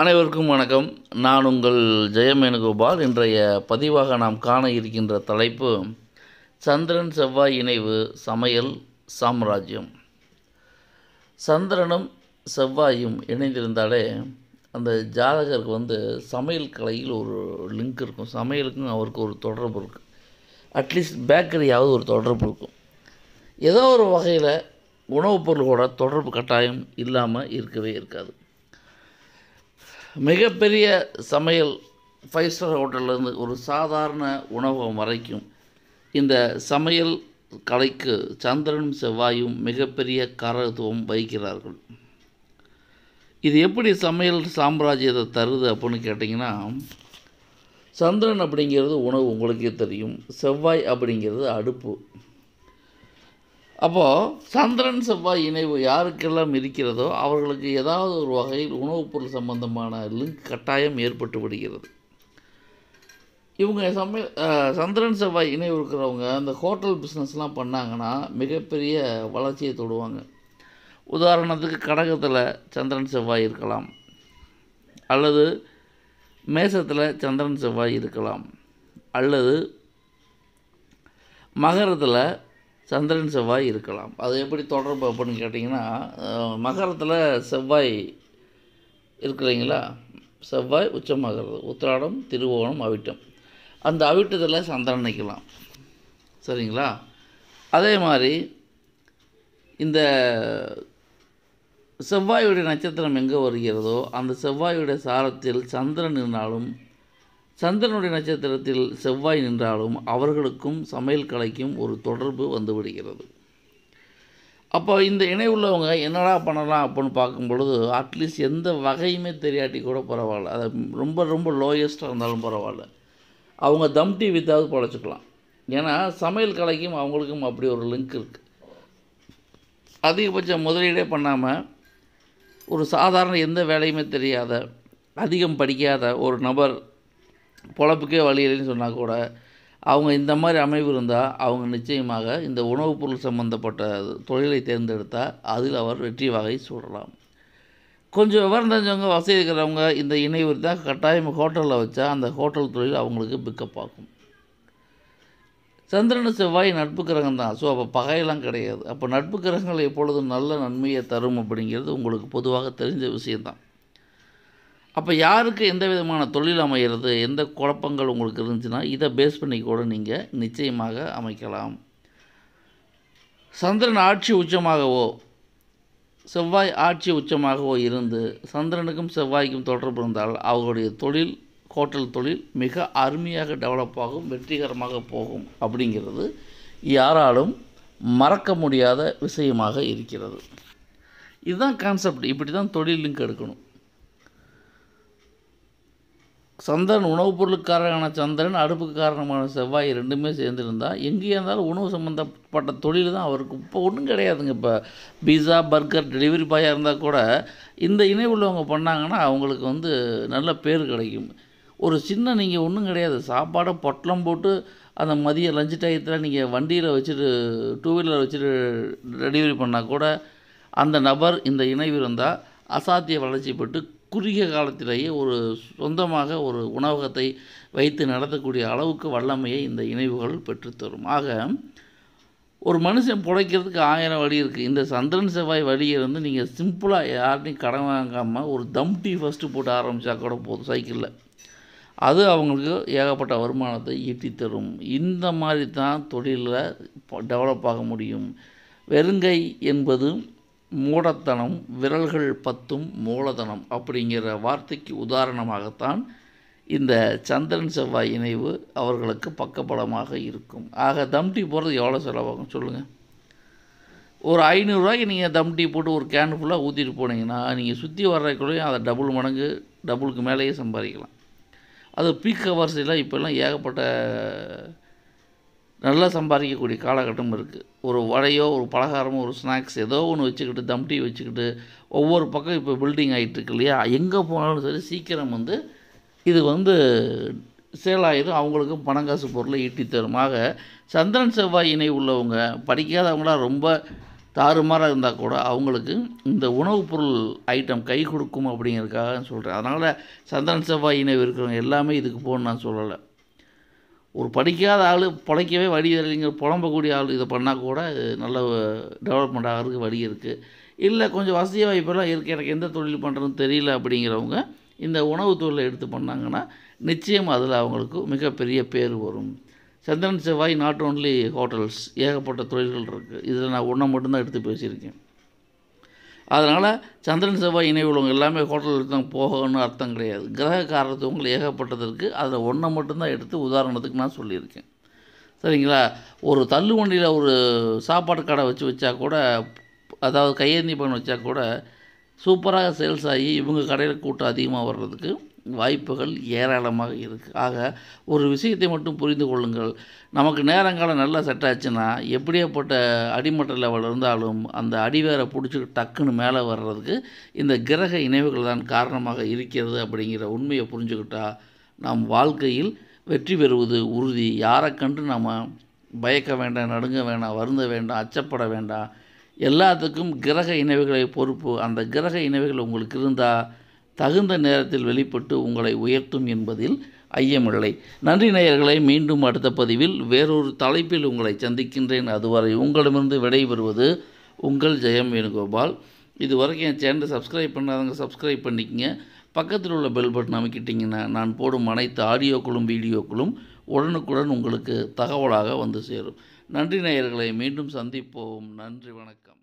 அனைவருக்கும் வணக்கம் நான் உங்கள் ஜெயமேனுகோபால் இன்றைய பதிவாக நாம் காண இருக்கின்ற தலைப்பு சந்திரன் செவ்வாய் இணைவு சமையல் சாம்ராஜ்யம் சந்திரனும் செவ்வாயும் இணைந்திருந்தாலே அந்த ஜாதகருக்கு வந்து சமையல் கலையில் ஒரு லிங்க் இருக்கும் சமையலுக்கும் அவருக்கு ஒரு தொடர்பு இருக்குது அட்லீஸ்ட் பேக்கரியாவது ஒரு தொடர்பு இருக்கும் ஏதோ ஒரு வகையில் உணவுப் பொருளோட தொடர்பு கட்டாயம் இல்லாமல் இருக்கவே இருக்காது மிகப்பெரிய சமையல் ஃபைவ் ஸ்டார் ஹோட்டல்லேருந்து ஒரு சாதாரண உணவகம் வரைக்கும் இந்த சமையல் கலைக்கு சந்திரனும் செவ்வாயும் மிகப்பெரிய காரகத்துவம் வகிக்கிறார்கள் இது எப்படி சமையல் சாம்ராஜ்யத்தை தருது அப்படின்னு கேட்டிங்கன்னா சந்திரன் அப்படிங்கிறது உணவு உங்களுக்கே தெரியும் செவ்வாய் அப்படிங்கிறது அடுப்பு அப்போது சந்திரன் செவ்வாய் இணைவு யாருக்கெல்லாம் இருக்கிறதோ அவர்களுக்கு ஏதாவது ஒரு வகையில் உணவுப் பொருள் சம்பந்தமான லிங்க் கட்டாயம் ஏற்பட்டு விடுகிறது இவங்க சமய சந்திரன் செவ்வாய் இணைவு இருக்கிறவங்க அந்த ஹோட்டல் பிஸ்னஸ்லாம் பண்ணாங்கன்னா மிகப்பெரிய வளர்ச்சியை தொடுவாங்க உதாரணத்துக்கு கடகத்தில் சந்திரன் செவ்வாய் இருக்கலாம் அல்லது மேசத்தில் சந்திரன் செவ்வாய் இருக்கலாம் அல்லது மகரத்தில் சந்திரன் செவ்வாய் இருக்கலாம் அது எப்படி தொடர்பு அப்படின்னு கேட்டிங்கன்னா மகரத்தில் செவ்வாய் இருக்கிறீங்களா செவ்வாய் உச்சமாகிறது உத்திராடம் திருவோணம் அவிட்டம் அந்த அவிட்டத்தில் சந்திரன் நிற்கலாம் சரிங்களா அதே மாதிரி இந்த செவ்வாயுடைய நட்சத்திரம் எங்கே வருகிறதோ அந்த செவ்வாயுடைய சாரத்தில் சந்திரன் இருந்தாலும் சந்திரனுடைய நட்சத்திரத்தில் செவ்வாய் நின்றாலும் அவர்களுக்கும் சமையல் கலைக்கும் ஒரு தொடர்பு வந்துவிடுகிறது அப்போ இந்த இணை உள்ளவங்க என்னடா பண்ணலாம் அப்படின்னு பார்க்கும் பொழுது அட்லீஸ்ட் எந்த வகையுமே தெரியாட்டி கூட பரவாயில்ல அதை ரொம்ப ரொம்ப லோயஸ்ட்டாக இருந்தாலும் பரவாயில்ல அவங்க தம் டீ வித்தாவது படைச்சிக்கலாம் ஏன்னா சமையல் கலைக்கும் அவங்களுக்கும் அப்படி ஒரு லிங்க் இருக்குது அதிகபட்சம் முதலீடே பண்ணாமல் ஒரு சாதாரண எந்த வேலையுமே தெரியாத அதிகம் படிக்காத ஒரு நபர் பொழப்புக்கே வழி இல்லைன்னு சொன்னால் கூட அவங்க இந்த மாதிரி அமைவு இருந்தால் அவங்க நிச்சயமாக இந்த உணவுப் பொருள் சம்மந்தப்பட்ட தொழிலை தேர்ந்தெடுத்தால் அதில் அவர் வெற்றி வகை சூடலாம் கொஞ்சம் விவரம் தெரிஞ்சவங்க வசதி இருக்கிறவங்க இந்த இணைவு தான் கட்டாயம் ஹோட்டலில் வச்சா அந்த ஹோட்டல் தொழில் அவங்களுக்கு பிக்கப் ஆகும் சந்திரன் செவ்வாய் நட்பு கிரகம் தான் ஸோ அப்போ பகையெல்லாம் கிடையாது அப்போ நட்பு கிரகங்கள் எப்பொழுதும் நல்ல நன்மையை தரும் அப்படிங்கிறது உங்களுக்கு பொதுவாக தெரிஞ்ச விஷயந்தான் அப்போ யாருக்கு எந்த விதமான தொழில் அமைகிறது எந்த குழப்பங்கள் உங்களுக்கு இருந்துச்சுன்னா இதை பேஸ் பண்ணி கூட நீங்கள் நிச்சயமாக அமைக்கலாம் சந்திரன் ஆட்சி உச்சமாகவோ செவ்வாய் ஆட்சி உச்சமாகவோ இருந்து சந்திரனுக்கும் செவ்வாய்க்கும் தொடர்பு இருந்தால் அவர்களுடைய தொழில் ஹோட்டல் தொழில் மிக அருமையாக டெவலப் ஆகும் வெற்றிகரமாக போகும் அப்படிங்கிறது யாராலும் மறக்க முடியாத விஷயமாக இருக்கிறது இதுதான் கான்செப்ட் இப்படி தான் தொழிலும் கெடுக்கணும் சந்திரன் உணவுப் பொருளுக்காரனான சந்திரன் அடுப்புக்கு காரணமான செவ்வாய் ரெண்டுமே சேர்ந்துருந்தால் எங்கேயா இருந்தாலும் உணவு சம்மந்தப்பட்ட தொழில் தான் அவருக்கு இப்போ ஒன்றும் கிடையாதுங்க இப்போ பீஸா பர்கர் டெலிவரி பாயாக இருந்தால் கூட இந்த இணை உள்ளவங்க பண்ணாங்கன்னா அவங்களுக்கு வந்து நல்ல பேர் கிடைக்கும் ஒரு சின்ன நீங்கள் ஒன்றும் கிடையாது சாப்பாடை பொட்டலம் போட்டு அந்த மதிய லஞ்ச் டயத்தில் நீங்கள் வண்டியில் வச்சுட்டு டூ வீலர் வச்சுட்டு டெலிவரி பண்ணால் கூட அந்த நபர் இந்த இணைவு இருந்தால் அசாத்திய வளர்ச்சி பெற்று குறுகிய காலத்திலேயே ஒரு சொந்தமாக ஒரு உணவகத்தை வைத்து நடத்தக்கூடிய அளவுக்கு வல்லமையை இந்த இணைவுகள் பெற்றுத்தரும் ஆக ஒரு மனுஷன் பிழைக்கிறதுக்கு ஆயிரம் வழி இருக்குது இந்த சந்திரன் செவ்வாய் வழியிலிருந்து நீங்கள் சிம்பிளாக யார்ட்டையும் கடன் வாங்காமல் ஒரு தம் டீ ஃபஸ்ட்டு போட்டு ஆரம்பித்தா கூட போதும் சைக்கிளில் அது அவங்களுக்கு ஏகப்பட்ட வருமானத்தை ஈட்டி தரும் இந்த மாதிரி தான் தொழிலில் டெவலப் ஆக முடியும் வெறுங்கை என்பது மூடத்தனம் விரல்கள் பத்தும் மூலதனம் அப்படிங்கிற வார்த்தைக்கு உதாரணமாகத்தான் இந்த சந்திரன் செவ்வாய் இணைவு அவர்களுக்கு பக்கபலமாக இருக்கும் ஆக தம்டி போகிறது எவ்வளோ செலவாகும் சொல்லுங்கள் ஒரு ஐநூறுரூவாய்க்கு நீங்கள் தம்டி போட்டு ஒரு கேன் ஃபுல்லாக ஊற்றிட்டு போனீங்கன்னா நீங்கள் சுற்றி வர்றதுக்குள்ளேயும் அதை டபுள் மடங்கு டபுளுக்கு மேலேயே சம்பாதிக்கலாம் அது பீக் ஹவர்ஸ் எல்லாம் இப்போல்லாம் ஏகப்பட்ட நல்லா சம்பாதிக்கக்கூடிய காலகட்டம் இருக்குது ஒரு வடையோ ஒரு பலகாரமோ ஒரு ஸ்நாக்ஸ் ஏதோ ஒன்று வச்சுக்கிட்டு தம்டி வச்சுக்கிட்டு ஒவ்வொரு பக்கம் இப்போ பில்டிங் ஆகிட்டுருக்கு இல்லையா எங்கே போனாலும் சரி சீக்கிரம் வந்து இது வந்து சேல் ஆயிரும் அவங்களுக்கும் பணம் காசு பொருளை ஈட்டி தருமாக சந்திரன் செவ்வாய் இணை உள்ளவங்க படிக்காதவங்களாம் ரொம்ப தாறுமாறாக இருந்தால் கூட அவங்களுக்கு இந்த உணவுப் பொருள் ஐட்டம் கை கொடுக்கும் அப்படிங்கிறதுக்காக சொல்கிறேன் அதனால் சந்திரன் செவ்வாய் இணைவு இருக்கிறவங்க எல்லாமே இதுக்கு போகணும் நான் சொல்லலை ஒரு படிக்காத ஆள் பிழைக்கவே வழி இல்லைங்க புலம்பக்கூடிய ஆள் இதை பண்ணால் கூட நல்ல டெவலப்மெண்ட் ஆகிறதுக்கு வழி இருக்குது இல்லை கொஞ்சம் வசதி வாய்ப்பெல்லாம் இருக்குது எனக்கு எந்த தொழில் பண்ணுறதுன்னு தெரியல அப்படிங்கிறவங்க இந்த உணவு தொழிலை எடுத்து பண்ணாங்கன்னா நிச்சயம் அதில் அவங்களுக்கு மிகப்பெரிய பேர் வரும் சந்திரன் செவ்வாய் நாட் ஓன்லி ஹோட்டல்ஸ் ஏகப்பட்ட தொழில்கள் இருக்குது இதில் நான் ஒன்றை மட்டும்தான் எடுத்து பேசியிருக்கேன் அதனால் சந்திரன் செவ்வாய் இணை உள்ளவங்க எல்லாமே ஹோட்டலில் தான் போகணும்னு அர்த்தம் கிடையாது கிரக காரணத்துவங்கள் ஏகப்பட்டதற்கு அதில் ஒன்றை மட்டும்தான் எடுத்து உதாரணத்துக்கு நான் சொல்லியிருக்கேன் சரிங்களா ஒரு தள்ளு வண்டியில் ஒரு சாப்பாடு கடை வச்சு வச்சா கூட அதாவது கையேந்தி பண்ண வச்சா கூட சூப்பராக சேல்ஸ் ஆகி இவங்க கடையில் கூட்டம் அதிகமாக வர்றதுக்கு வாய்ப்புகள் ஏராளமாக இருக்குது ஆக ஒரு விஷயத்தை மட்டும் புரிந்து கொள்ளுங்கள் நமக்கு நேரங்காலம் நல்லா செட் ஆச்சுன்னா எப்படியாப்பட்ட அடிமட்ட லெவல் இருந்தாலும் அந்த அடிவேரை பிடிச்சி டக்குன்னு மேலே வர்றதுக்கு இந்த கிரக இணைவுகள் தான் காரணமாக இருக்கிறது அப்படிங்கிற உண்மையை புரிஞ்சுக்கிட்டால் நாம் வாழ்க்கையில் வெற்றி பெறுவது உறுதி யாரை கண்டு நம்ம பயக்க வேண்டாம் நடுங்க வேண்டாம் வருந்த வேண்டாம் அச்சப்பட வேண்டாம் எல்லாத்துக்கும் கிரக இணைவுகளை பொறுப்பு அந்த கிரக இணைவுகள் உங்களுக்கு இருந்தால் தகுந்த நேரத்தில் வெளிப்பட்டு உங்களை உயர்த்தும் என்பதில் ஐயமில்லை நன்றி நேயர்களை மீண்டும் அடுத்த பதிவில் வேறொரு தலைப்பில் உங்களை சந்திக்கின்றேன் அதுவரை உங்களிடமிருந்து விடைபெறுவது உங்கள் ஜெயம் வேணுகோபால் இது வரைக்கும் என் சேனலை சப்ஸ்கிரைப் பண்ணாதவங்க சப்ஸ்கிரைப் பண்ணிக்கங்க பக்கத்தில் உள்ள பெல் பட்டன் அமைக்கிட்டிங்கன்னா நான் போடும் அனைத்து ஆடியோக்களும் வீடியோக்களும் உடனுக்குடன் உங்களுக்கு தகவலாக வந்து சேரும் நன்றி நேயர்களை மீண்டும் சந்திப்போம் நன்றி வணக்கம்